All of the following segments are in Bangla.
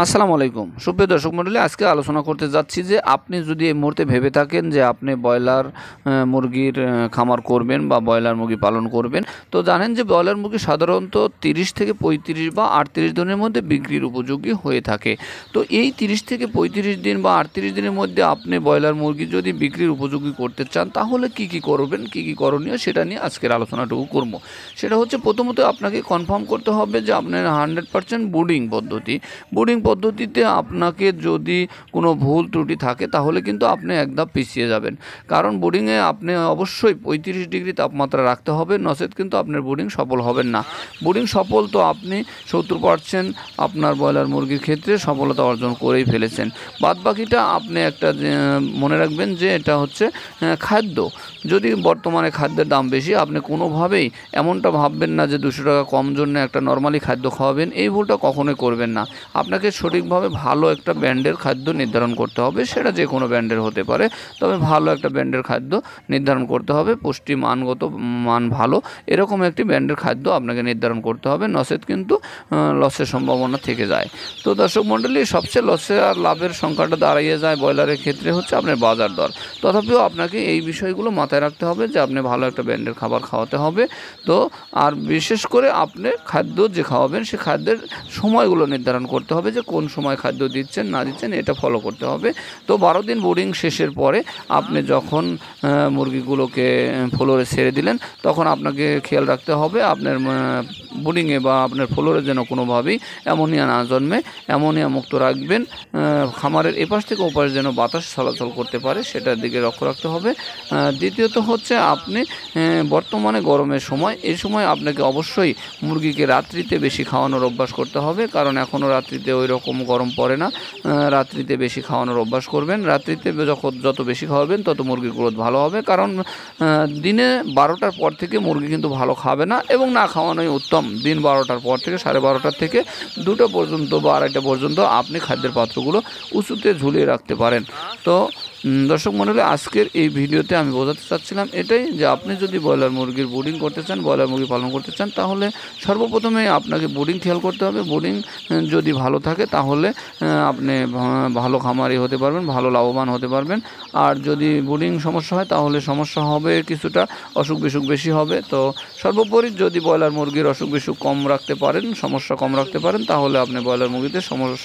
আসসালামু আলাইকুম সুপ্রিয় দর্শক মন্ডলী আজকে আলোচনা করতে যাচ্ছি যে আপনি যদি এই মুহূর্তে ভেবে থাকেন যে আপনি ব্রয়লার মুরগির খামার করবেন বা ব্রয়লার মুরগি পালন করবেন তো জানেন যে ব্রয়লার মুরগি সাধারণত 30 থেকে পঁয়ত্রিশ বা আটত্রিশ দিনের মধ্যে বিক্রির উপযোগী হয়ে থাকে তো এই 30 থেকে পঁয়ত্রিশ দিন বা আটত্রিশ দিনের মধ্যে আপনি ব্রয়লার মুরগি যদি বিক্রির উপযোগী করতে চান তাহলে কি কি করবেন কি কি করণীয় সেটা নিয়ে আজকের আলোচনাটুকু করব সেটা হচ্ছে প্রথমত আপনাকে কনফার্ম করতে হবে যে আপনার হান্ড্রেড পার্সেন্ট বোর্ডিং পদ্ধতি বোর্ডিং পদ্ধতিতে আপনাকে যদি কোনো ভুল ত্রুটি থাকে তাহলে কিন্তু আপনি এক ধাপ পিছিয়ে যাবেন কারণ বোর্ডিংয়ে আপনি অবশ্যই পঁয়ত্রিশ ডিগ্রি তাপমাত্রা রাখতে হবে নচেত কিন্তু আপনার বোর্ডিং সফল হবেন না বোর্ডিং সফল তো আপনি সত্তর পার্সেন্ট আপনার ব্রয়লার মুরগির ক্ষেত্রে সফলতা অর্জন করেই ফেলেছেন বাদ বাকিটা আপনি একটা মনে রাখবেন যে এটা হচ্ছে খাদ্য যদি বর্তমানে খাদ্যের দাম বেশি আপনি কোনোভাবেই এমনটা ভাববেন না যে দুশো টাকা কম জন্য একটা নর্মালি খাদ্য খাওয়াবেন এই ভুলটা কখনোই করবেন না আপনাকে সঠিকভাবে ভালো একটা ব্র্যান্ডের খাদ্য নির্ধারণ করতে হবে সেটা যে কোনো ব্র্যান্ডের হতে পারে তবে ভালো একটা ব্র্যান্ডের খাদ্য নির্ধারণ করতে হবে পুষ্টি মানগত মান ভালো এরকম একটি ব্র্যান্ডের খাদ্য আপনাকে নির্ধারণ করতে হবে নসেত কিন্তু লসের সম্ভাবনা থেকে যায় তো দর্শক মণ্ডলী সবচেয়ে লসে আর লাভের সংখ্যাটা দাঁড়িয়ে যায় ব্রয়লারের ক্ষেত্রে হচ্ছে আপনার বাজার দর তথাপিও আপনাকে এই বিষয়গুলো মাথায় রাখতে হবে যে আপনি ভালো একটা ব্র্যান্ডের খাবার খাওয়াতে হবে তো আর বিশেষ করে আপনি খাদ্য যে খাওয়াবেন সে খাদ্যের সময়গুলো নির্ধারণ করতে হবে যে কোন সময় খাদ্য দিচ্ছেন না দিচ্ছেন এটা ফলো করতে হবে তো বারো দিন বোরিং শেষের পরে আপনি যখন মুরগিগুলোকে ফ্লোরে ছেড়ে দিলেন তখন আপনাকে খেয়াল রাখতে হবে আপনার বোর্ডিংয়ে বা আপনার ফ্লোরে যেন কোনোভাবেই অ্যামোনিয়া না জন্মে অ্যামোনিয়া মুক্ত রাখবেন খামারের এপাশ থেকে ওপাশ যেন বাতাস চলাচল করতে পারে সেটার দিকে লক্ষ্য রাখতে হবে দ্বিতীয়ত হচ্ছে আপনি বর্তমানে গরমের সময় এই সময় আপনাকে অবশ্যই মুরগিকে রাত্রিতে বেশি খাওয়ানোর অভ্যাস করতে হবে কারণ এখনও রাত্রিতে ওই রকম গরম পড়ে না রাত্রিতে বেশি খাওয়ানোর অভ্যাস করবেন রাত্রিতে যখন যত বেশি খাওয়াবেন তত মুরগির গ্রোথ ভালো হবে কারণ দিনে বারোটার পর থেকে মুরগি কিন্তু ভালো খাবে না এবং না খাওয়ানোই উত্তম একদম দিন বারোটার পর থেকে সাড়ে বারোটার থেকে দুটো পর্যন্ত বা আড়াইটা পর্যন্ত আপনি খাদ্যের পাত্রগুলো উঁচুতে ঝুলিয়ে রাখতে পারেন তো দর্শক মন্ডলী আজকের এই ভিডিওতে আমি বোঝাতে চাচ্ছিলাম এটাই যে আপনি যদি ব্রয়লার মুরগির বোর্ডিং করতে চান ব্রয়লার মুরগি পালন করতে চান তাহলে সর্বপ্রথমে আপনাকে বোর্ডিং খেয়াল করতে হবে বোর্ডিং যদি ভালো থাকে তাহলে আপনি ভালো খামারি হতে পারবেন ভালো লাভবান হতে পারবেন আর যদি বোর্ডিং সমস্যা হয় তাহলে সমস্যা হবে কিছুটা অসুখ বিসুখ বেশি হবে তো সর্বোপরি যদি ব্রয়লার মুরগির অসুখ বিসুখ কম রাখতে পারেন সমস্যা কম রাখতে পারেন তাহলে আপনি ব্রয়লার মুরগিতে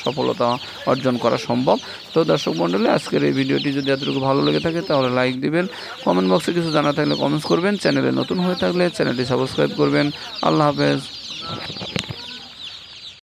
সফলতা অর্জন করা সম্ভব তো দর্শক মণ্ডলী আজকের এই ভিডিওটি যদি যদি এতটুকু ভালো লেগে থাকে তাহলে লাইক দিবেন কমেন্ট বক্সে কিছু জানা থাকলে কমেন্টস করবেন চ্যানেলে নতুন হয়ে থাকলে চ্যানেলটি সাবস্ক্রাইব করবেন আল্লাহ হাফেজ